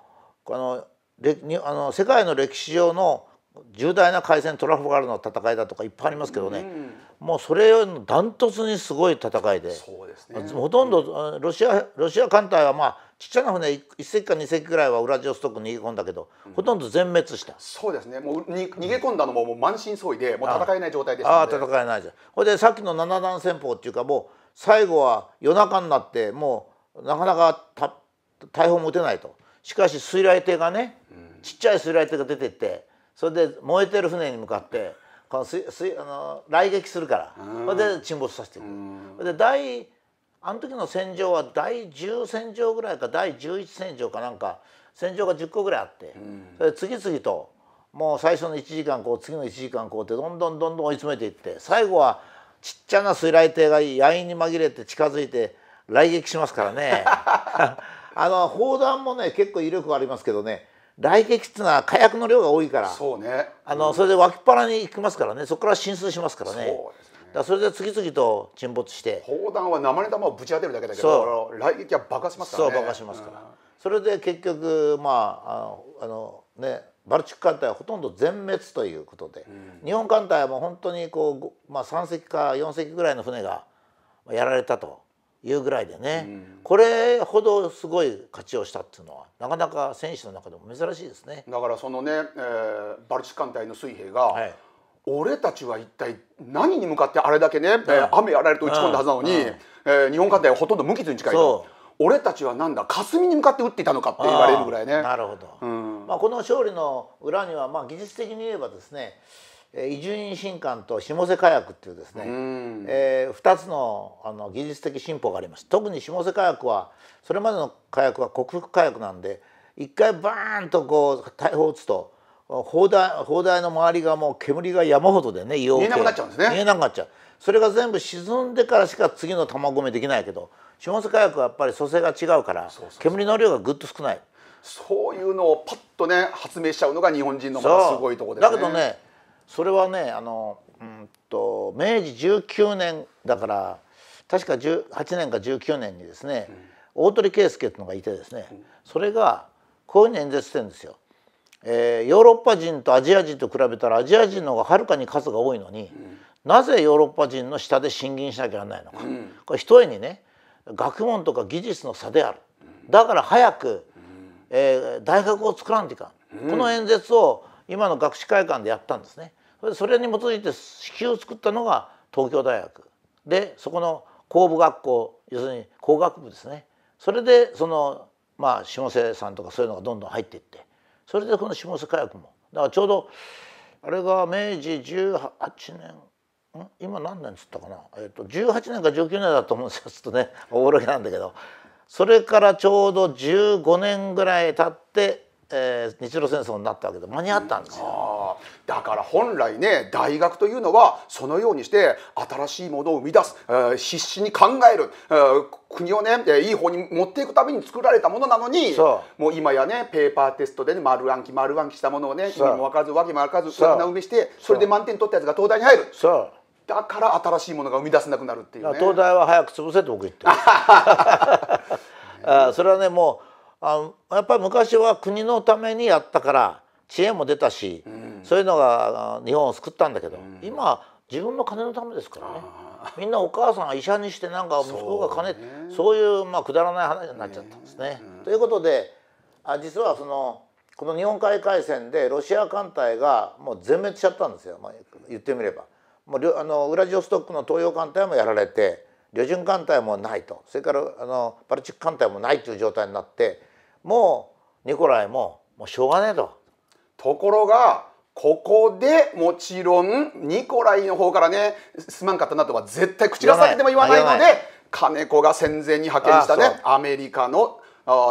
うあのれにあの世界の歴史上の重大な海戦トラフガルの戦いだとかいっぱいありますけどね、うんもうそれよりダントツにすごい戦いでそうです、ね、ほとんどロシアロシア艦隊はまあちっちゃな船 1, 隻か2隻ぐらいはウラジオストクに逃げ込んだけど、うん、ほとんど全滅したそうですねもうに逃げ込んだのももう満身創痍でもう戦えない状態でしたああ戦えないじゃんほいでさっきの七段戦法っていうかもう最後は夜中になってもうなかなかた大砲も撃てないとしかし水雷艇がね、うん、ちっちゃい水雷艇が出てってそれで燃えてる船に向かって。この水水あの来撃するからそで沈没させてくる。で第あの時の戦場は第10戦場ぐらいか第11戦場かなんか戦場が10個ぐらいあって、次々ともう最初の1時間こう次の1時間こうってどんどんどんどん追い詰めていって最後はちっちゃな水雷艇が野いに紛れて近づいて来撃しますからね あの砲弾もね結構威力がありますけどね来撃っていうのは火薬の量が多いからそうね、あのそれで脇腹に行きますからねそこから浸水しますからね。そうですだそれで次々と沈没して砲弾は生玉をぶち当てるだけだけど来撃は爆破しますからねそう爆破しますから、うん、それで結局まああのねバルチック艦隊はほとんど全滅ということで、うん、日本艦隊はもう本当にこう、まあ、3隻か4隻ぐらいの船がやられたというぐらいでね、うん、これほどすごい勝ちをしたっていうのはなかなか選手の中でも珍しいですねだからそのね、えー、バルチ艦隊の水兵が、はい、俺たちは一体何に向かってあれだけね、雨やられと打ち込んだはずなのに、うえー、日本艦隊はほとんど無傷に近いと。俺たちはなんだ霞に向かって打っていたのかって言われるぐらいね。なるほど、まあ、この勝利の裏には、まあ、技術的に言えばですね伊集院新館と下瀬火薬っていうですね、えー、2つのあの技術的進歩があります特に下瀬火薬はそれまでの火薬は克服火薬なんで一回バーンとこう大砲を撃つと砲台砲台の周りがもう煙が山ほどでね見えなくなっちゃうんですね見えなくなっちゃうそれが全部沈んでからしか次の弾込めできないけど下瀬火薬はやっぱり組成が違うから煙の量がぐっと少ないそういうのをパッとね発明しちゃうのが日本人のすごいとこですねだけどねそれはねあの、うんと、明治19年だから確か18年か19年にですね、うん、大鳥圭介っていうのがいてですね、うん、それがこういうふうに演説してるんですよ。えー、ヨーロッパ人とアジア人と比べたらアジア人の方がはるかに数が多いのに、うん、なぜヨーロッパ人の下で審議しなきゃならないのか、うん、これひとえにね学問とか技術の差であるだから早く、うん、えー、大学を作らんといかん、この演説を今の学士会館でやったんですねそれに基づいて支給を作ったのが東京大学でそこの工部学校要するに工学部ですねそれでそのまあ下瀬さんとかそういうのがどんどん入っていってそれでこの下瀬科学もだからちょうどあれが明治18年今何年つったかな、えー、と18年か19年だと思うんですよちょっとねおぼろげなんだけどそれからちょうど15年ぐらい経ってえー、日露戦争になったわけで間に合ったんですよ、だから本来ね大学というのはそのようにして新しいものを生み出す、えー、必死に考える、えー、国をねいい方に持っていくために作られたものなのにもう今やねペーパーテストで、ね、丸暗記丸暗記したものをね意味も分かず訳も分からず穴埋めしてそれで満点取ったやつが東大に入る。そうだから新しいものが生み出せなくなるっていう、ね、東大は早く潰せと僕言ってるあそれはねもうあやっぱり昔は国のためにやったから知恵も出たし、うん、そういうのが日本を救ったんだけど、うん、今自分の金のためですからねみんなお母さんが医者にしてなんか息子が金そう、ね,、そういうまあくだらない話になっちゃったんですね。うん、ということであ実はそのこの日本海海戦でロシア艦隊がもう全滅しちゃったんですよ、まあ、言ってみれば。もうあのウラジオストックの東洋艦隊もやられて旅順艦隊もないとそれからあのバルチック艦隊もないという状態になってもうニコライももうしょうがねえと。ところがここでもちろんニコライの方からねすまんかったなとは絶対口が裂けても言わないので金子が戦前に派遣したねアメリカの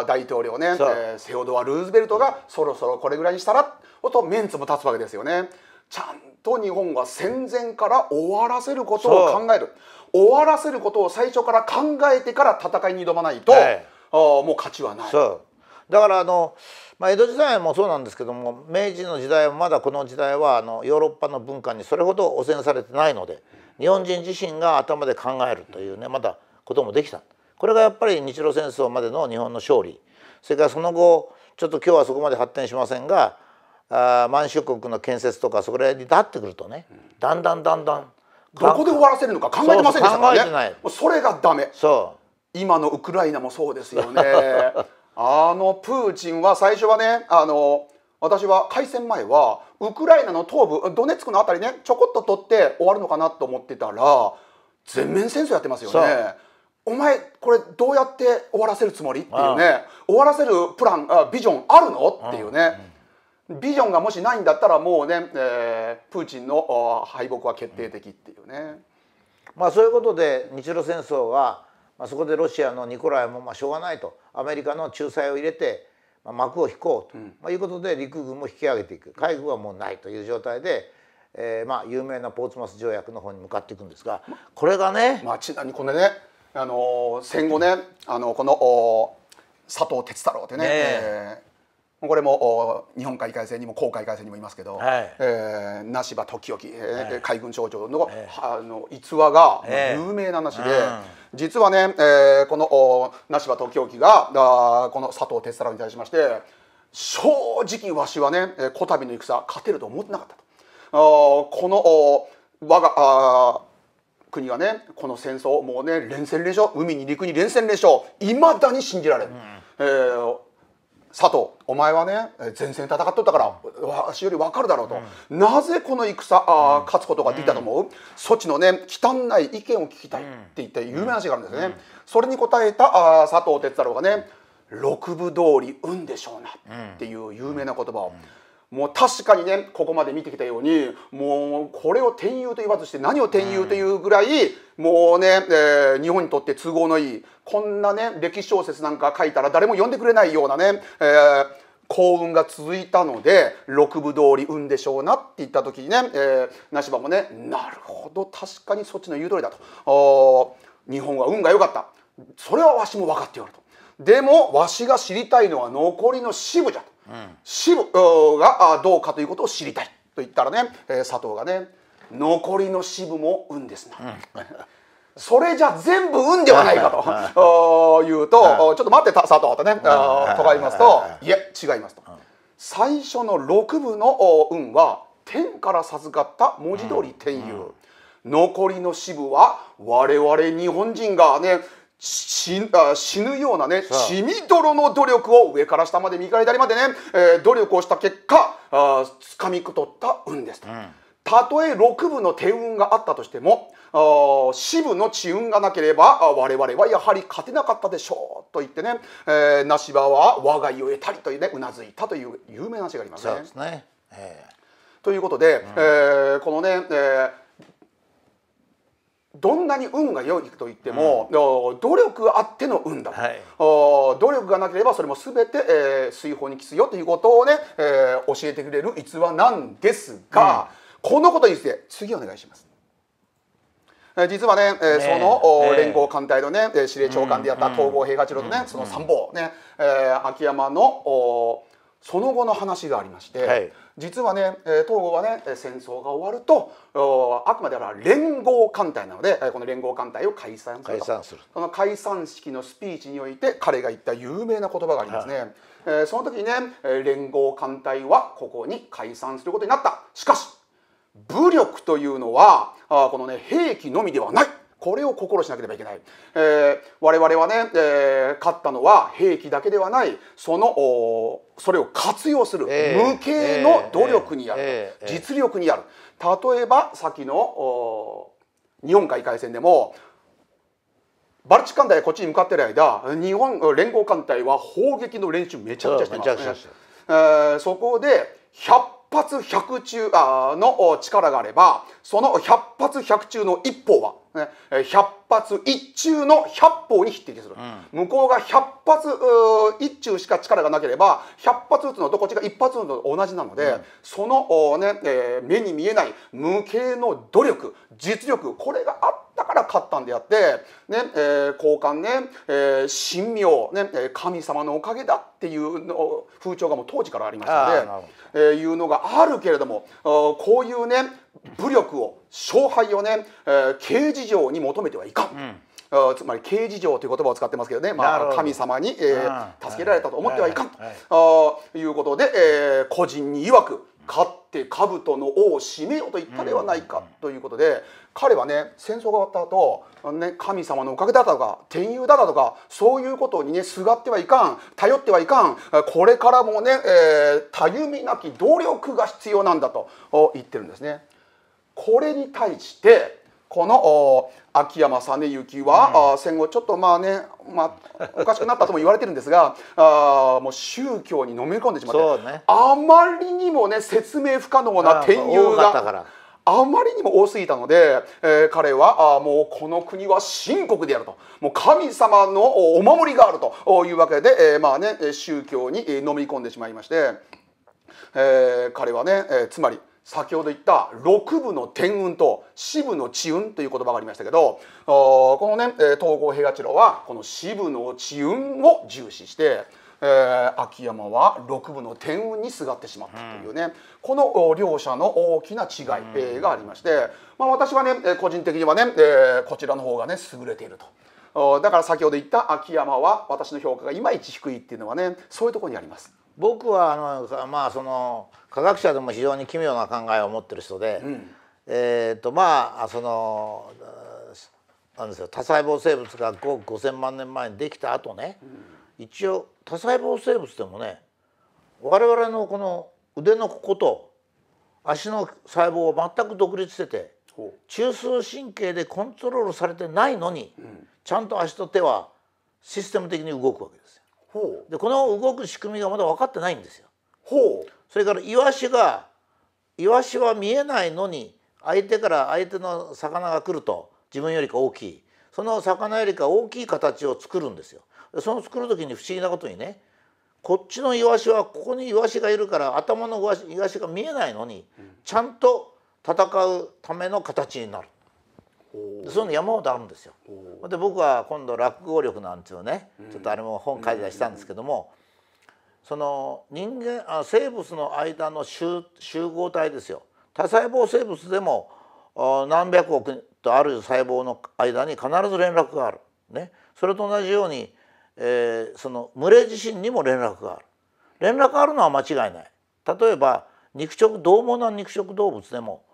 大統領ね、えセオドア・ルーズベルトがそろそろこれぐらいにしたらとメンツも立つわけですよね。ちゃんと日本は戦前から終わらせることを考える。終わらせることを最初から考えてから戦いに挑まないと、はい、あもう勝ちはない。そうだからあの、まあ、江戸時代もそうなんですけども明治の時代はまだこの時代はあのヨーロッパの文化にそれほど汚染されてないので日本人自身が頭で考えるというねまだこともできたこれがやっぱり日露戦争までの日本の勝利それからその後ちょっと今日はそこまで発展しませんがあ満州国の建設とかそれに至ってくるとねだんだんだんだんどこで終わらせるのか考えてませんでしたからねそれがダメ今のウクライナもそうですよね あのプーチンは最初はねあの私は開戦前はウクライナの東部ドネツクの辺りねちょこっと取って終わるのかなと思ってたら全面戦争やってますよね。お前これどうやって終わらせるつもりっていうね終わらせるプランあビジョンあるのっていうね、ビジョンがもしないんだったらもうね、えー、プーチンの敗北は決定的っていうね。まあ、そういうことで日露戦争は、まあ、そこでロシアのニコライもまあしょうがないとアメリカの仲裁を入れて、まあ、幕を引こうと、うん、まあ、いうことで陸軍も引き上げていく海軍はもうないという状態で。えー、まあ有名なポーツマス条約の方に向かっていくんですがこれがね、まあ、ちなみにこれね、あのー、戦後ねあのこの佐藤哲太郎ってねね、えーこれも日本海海戦にも航海海戦にもいますけど、はい、えー、那時々、えー、海軍長将のえー、の逸話が有名な話で、えー実はね、えー、この梨場時々があこの佐藤哲太郎に対しまして正直わしはねこたびの戦勝てると思ってなかったと。あこの我があ国はねこの戦争もうね連戦連勝海に陸に連戦連勝いまだに信じられる。うん、えー佐藤お前はね前線戦っとったからわしより分かるだろうと、うん、なぜこの戦あ、勝つことができたと思う、うん、措のね汚い意見を聞きたいって言って有名な話があるんですね、それに答えたあ佐藤哲太郎がね「六部通り運でしょうな」っていう有名な言葉を。もう確かにねここまで見てきたようにもうこれを転用と言わずして何を転用というぐらい、もうね、えー、日本にとって都合のいいこんなね歴史小説なんか書いたら誰も読んでくれないようなね、えー幸運が続いたので六部通り運でしょうなって言った時にね、えー、那もねなるほど確かにそっちの言う通りだと日本は運が良かったそれはわしも分かっておるとでもわしが知りたいのは残りの支部じゃと死がどうかということを知りたいと言ったらね、え佐藤がね残りの支部も運ですな、うん、それじゃ全部運ではないかと 言うと、ちょっと待って佐藤とね、とか言いますと、いえ違いますと、最初の6部の運は天から授かった文字通り天佑、残りの支部は我々日本人がね死あ死ぬようなね、血みどろの努力を上から下まで右から左までね、えー、努力をした結果、あ掴みくとった運ですと。うんたとえ6部の天運があったとしても四部の地運がなければ我々はやはり勝てなかったでしょうと言ってね、えー、なしばは我が家を得たりというねうなずいたという有名な話がありますね。すねえということで、うん、えー、このね、えーどんなに運が良いと言っても、うん、努力あっての運だと、はい、努力がなければそれも全て、えー、水泡に来すよということをね、えー、教えてくれる逸話なんですが、うん、このことについて次お願いします。実はね、えその、連合艦隊のね司令長官であった東郷平八郎とね、うん、その参謀ね、えー、秋山のおその後の話がありまして、はい、実はね東郷はね戦争が終わるとあくまであは連合艦隊なのでこの連合艦隊を解散する解散するその解散式のスピーチにおいて彼が言った有名な言葉がありますね、はい、その時にね連合艦隊はここに解散することになったしかし武力というのはこのね兵器のみではないこれを心しなければいけない、えー、我々はね、えー、勝ったのは兵器だけではないそのおそれを活用する、えー、無形の努力にやる、えー、実力にやる例えば先のお日本海海戦でもバルチ艦隊がこっちに向かってる間日本連合艦隊は砲撃の練習めちゃくちゃしてます、ね、えー、そこで100発100中あの力があればその100発100中の一方はね、100発一中の100砲に匹敵する、うん、向こうが100発一中しか力がなければ100発撃つのとこっちが1発撃つのと同じなので、うん、その、ねえー、目に見えない無形の努力実力これがあったから勝ったんであって、ねえー、交換ね、えー、神妙、ね、神様のおかげだっていうの風潮がもう当時からありましたので、えいうのがあるけれどもこういうね武力を勝敗をね、えー、刑事上に求めてはいかん、うんつまり刑事上という言葉を使ってますけどね、まあ、神様に、えー、助けられたと思ってはいかんと、いあいうことで、えー、個人に曰く勝って兜の王を締めよと言ったではないかということで、彼はね戦争が終わった後、ね神様のおかげだとか天佑だとかそういうことにねすがってはいかん頼ってはいかんこれからもね、えー、たゆみなき努力が必要なんだと言ってるんですね。これに対してこの秋山実之は、うん、戦後ちょっとまあね、まあ、おかしくなったとも言われてるんですが あもう宗教にのめり込んでしまって、ね、あまりにもね説明不可能な転入が。あまりにも多すぎたので、えー、彼はあもうこの国は深刻であるともう神様のお守りがあるというわけで、えー、まあね、宗教に飲み込んでしまいまして、えー、彼はね、えー、つまり「先ほど言った六部の天運と四部の地運という言葉がありましたけどこのね東郷平八郎はこの四部の地運を重視してえー、秋山は六部の天運にすがってしまったというね、うん、この両者の大きな違い、えがありまして、まあ、私はね個人的にはね、えー、こちらの方がね優れていると。だから先ほど言った秋山は私の評価がいまいち低いっていうのはねそういうところにあります。僕はあの、まあ、その科学者でも非常に奇妙な考えを持ってる人で、うん、えっ、ー、とまあそのなんですよ多細胞生物が5億5,000万年前にできた後ね、うん、一応多細胞生物でもね我々のこの腕のここと足の細胞は全く独立してて中枢神経でコントロールされてないのに、うん、ちゃんと足と手はシステム的に動くわけです。でこの動く仕組みがまだ分かってないんですよ。ほうそれからイワシがイワシは見えないのに相手から相手の魚が来ると自分よりか大きいその魚よりか大きい形を作るんですよ。その作る時に不思議なことにねこっちのイワシはここにイワシがいるから頭のイワシが見えないのにちゃんと戦うための形になる。そういうの山ほどあるんですよ。で僕は今度落語力なんていうねちょっとあれも本書いたりしたんですけども、その人間あ生物の間の集合体ですよ。多細胞生物でも何百億とある細胞の間に必ず連絡がある。ね、それと同じように、えー、その群れ自身にも連絡がある。連絡があるのは間違いない。例えば肉食獰猛な肉食動物でも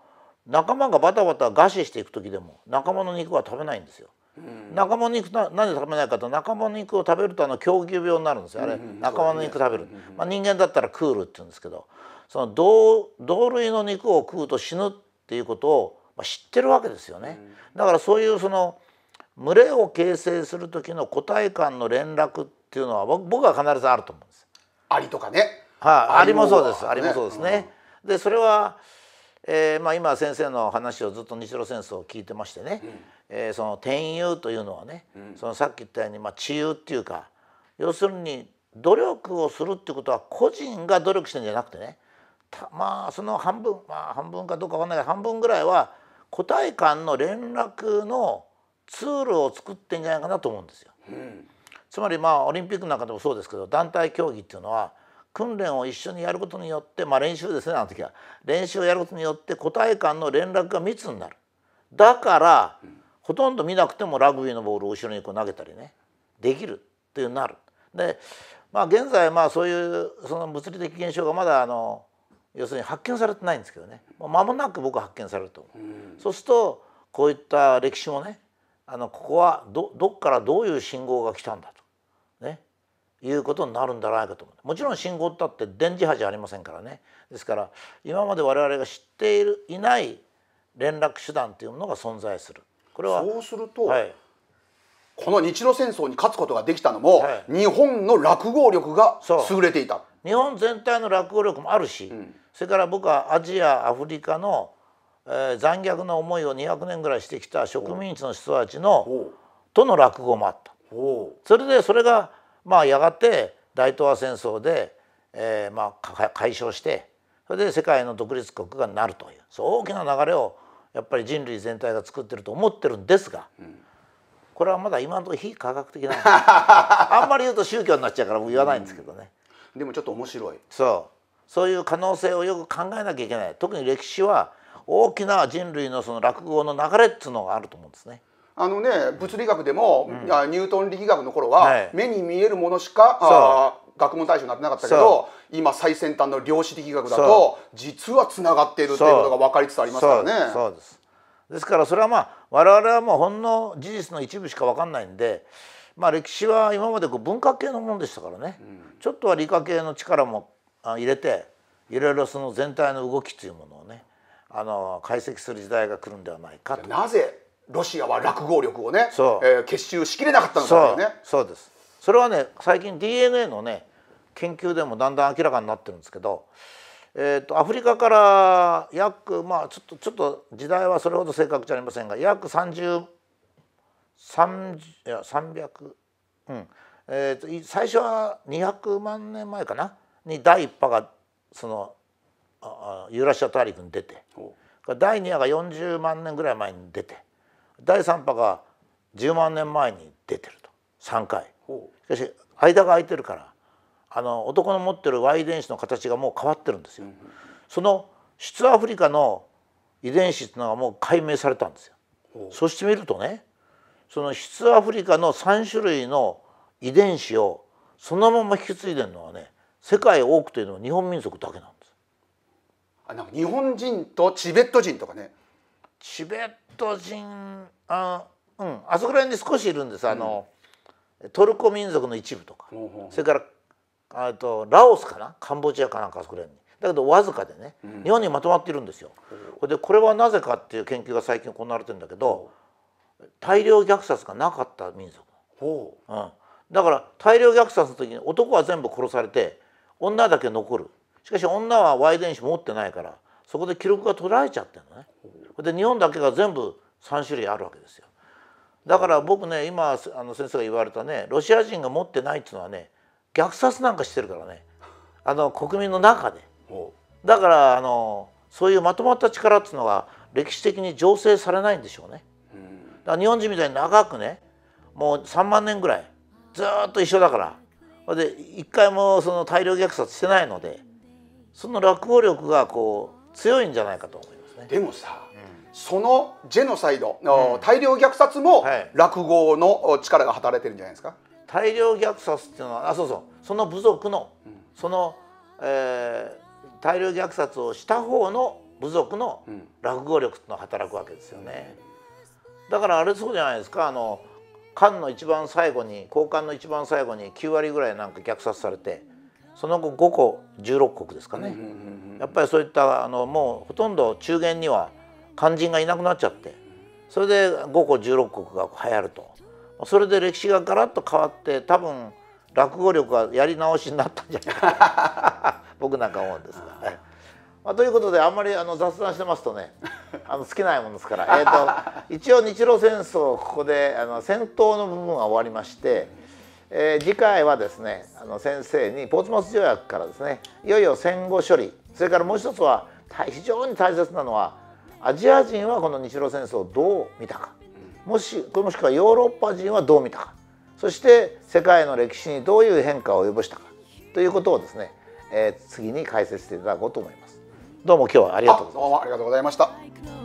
仲間がバタバタ餓死していく時でも仲間の肉は食べないんですよ。うん、仲間の肉ななんで食べないかと仲間の肉を食べるとあの狂牛病になるんですよあれ、仲間の肉食べる、まあ、人間だったらクールって言うんですけどその同同類の肉を食うと死ぬっていうことを、ま知ってるわけですよね、だからそういうその群れを形成する時の個体間の連絡っていうのは僕は必ずあると思うんです。アリとかね。はい、あ、アもそうです。アリもそうですね。でそれはえーまあ、今先生の話をずっと日露戦争を聞いてましてね、うん、えー、その天佑というのはね、うん、そのさっき言ったように、まあ、治癒っていうか要するに努力をするっていうことは個人が努力してるんじゃなくてねまあその半分まあ半分かどうかわかんないけど半分ぐらいは個体間の連絡のツールを作ってんじゃないかなと思うんですよ。うん、つまりまあオリンピックなんかでもそうですけど団体競技っていうのは訓練を一緒にやることによって、まあ、練習ですねあの時は練習をやることによって個体間の連絡が密になるだからほとんど見なくてもラグビーのボールを後ろにこう投げたりねできるっていうなるで、まあ、現在まあそういうその物理的現象がまだあの要するに発見されてないんですけどね間もなく僕は発見されると思う、うん、そうするとこういった歴史もねあのここはどどっからどういう信号が来たんだということになるんじゃないかと思うもちろん信号ったって電磁波じゃありませんからねですから今まで我々が知っているいない連絡手段というものが存在するこれはそうすると、はい、この日露戦争に勝つことができたのも、はい、日本の落語力が優れていた日本全体の落語力もあるし、うん、それから僕はアジアアフリカの、えー、残虐な思いを200年ぐらいしてきた植民地の人たちのとの落語もあったそれでそれがまあやがて大東亜戦争で、えー、まあ解消してそれで世界の独立国がなるというそう大きな流れをやっぱり人類全体が作ってると思ってるんですが、これはまだ今のところ非科学的な あんまり言うと宗教になっちゃうから言わないんですけどね、うん、でもちょっと面白いそうそういう可能性をよく考えなきゃいけない特に歴史は大きな人類のその落語の流れっつうのがあると思うんですね。あのね物理学でも、うん、ニュートン力学の頃は、はい、目に見えるものしか学問対象になってなかったけど今最先端の量子力学だと実はつながっているということが分かりつつありますからね。そうですですからそれはまあ我々はもうほんの事実の一部しか分かんないんで。まあ、歴史は今までこう文化系のものでしたからね、うん、ちょっとは理科系の力も入れていろいろその全体の動きというものをねあの解析する時代が来るんではないかとなぜロシアは落語力をね、えー、結集しきれなかったんでそうですそれはね最近 DNA のね研究でもだんだん明らかになってるんですけど、えーと、アフリカから約まあちょっとちょっと時代はそれほど正確じゃありませんが約3030 0いや300うんえーと、最初は200万年前かなに第1波がそのユーラシア大陸に出て第2波が40万年ぐらい前に出て第3波が10万年前に出てると3回しかし間が空いてるからあの男の持ってる Y 遺伝子の形がもう変わってるんですよ、うんその出アフリカの遺伝子っていうのがもう解明されたんですよそして見るとねその出アフリカの3種類の遺伝子をそのまま引き継いでるのはね世界多くというのは日本民族だけなんですあなんか日本人とチベット人とかねチベット人あ,、うん、あそこら辺に少しいるんです、あのトルコ民族の一部とか、それからあとラオスかなカンボジアかなんかあそこら辺に。だけどわずかでね、日本にまとまってるんですよ。うん、でこれはなぜかっていう研究が最近行われてんだけど、大量虐殺がなかった民族。ほう、うん、だから大量虐殺の時に男は全部殺されて女だけ残るしかし女はワイデン氏持ってないからそこで記録が取られちゃってるのね。で日本だけが全部3種類あるわけですよ。だから僕ね今あの先生が言われたねロシア人が持ってないっていうのはね虐殺なんかしてるからねあの国民の中で。だからあのそういうまとまった力っていうのが歴史的に醸成されないんでしょうね。だから日本人みたいに長くねもう3万年ぐらいずっと一緒だからで一回もその大量虐殺してないのでその落語力がこう強いんじゃないかと思いますね。でもさ、そのジェノサイド、うん、大量虐殺も落語の力が働いてるんじゃないですか大量虐殺っていうのはあそうそうその部族の、その、えー、大量虐殺をした方の部族の落語力っていうの働くわけですよね、だからあれそうじゃないですかあの漢の一番最後に交換の一番最後に9割ぐらいなんか虐殺されてその後5個16国ですかね、やっぱりそういったあのもうほとんど中元には肝心がいなくなっちゃってそれで5個16国が流行るとそれで歴史がガラッと変わって多分落語力はやり直しになったんじゃないか 僕なんか思うんですが。はいまあ、ということであんまりあの雑談してますとねあの尽きないものですから、えと一応日露戦争ここであの戦闘の部分は終わりまして。えー、次回はですねあの先生にポーツモス条約からですねいよいよ戦後処理それからもう一つは非常に大切なのはアジア人はこの日露戦争をどう見たかもしもしくはヨーロッパ人はどう見たかそして世界の歴史にどういう変化を及ぼしたかということをですね、えー、次に解説していただこうと思います。どうも今日はありがとうございました。